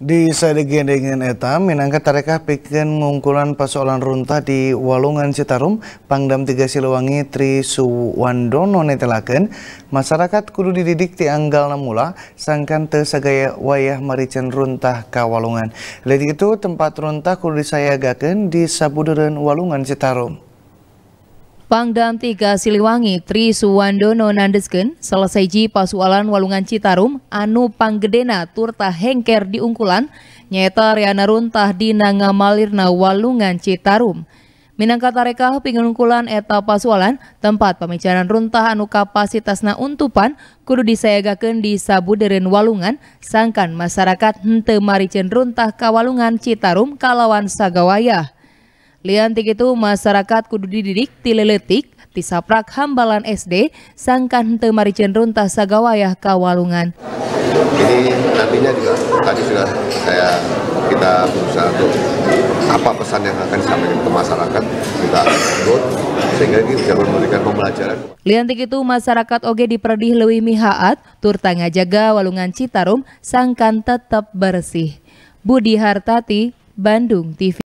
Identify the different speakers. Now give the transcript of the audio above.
Speaker 1: Di sadegendingan eta minangka tarekah pikeun ngungkulan pasoalan runtah di Walungan Citarum, Pangdam Tiga siliwangi Tri Suwandono netelaken masyarakat kudu dididik ti anggal namula sangkan teu wayah maricen runtah ka Walungan. Leutik itu tempat runtah kudu disayagakeun di sabudeureun Walungan Citarum.
Speaker 2: Pangdam 3 Siliwangi Tri Suwandono nandesken selesai ji pasualan walungan Citarum anu panggedena turta hengker di ungkulan nyeta Riana runtah nanga malirna walungan Citarum. Minangka tarekah pingungkulan eta pasualan tempat pembicaraan runtah anu kapasitasna untupan kudu disayagakeun di sabudeureun walungan sangkan masyarakat henteu maricen runtah ka walungan Citarum kalawan sagawayah. Liantik itu masyarakat kudu dididik tileletik tisaprak hambalan SD sangkan henteu mari cenderung tasagawayah kawalungan.
Speaker 3: Ini nantinya juga tadi sudah saya kita berusaha untuk apa pesan yang akan disampaikan ke masyarakat kita ikut sehingga ini bisa memberikan pembelajaran.
Speaker 2: Liantik itu masyarakat oge diperdih lebih mihaat tur ngajaga walungan Citarum sangkan tetap bersih. Budi Hartati, Bandung TV.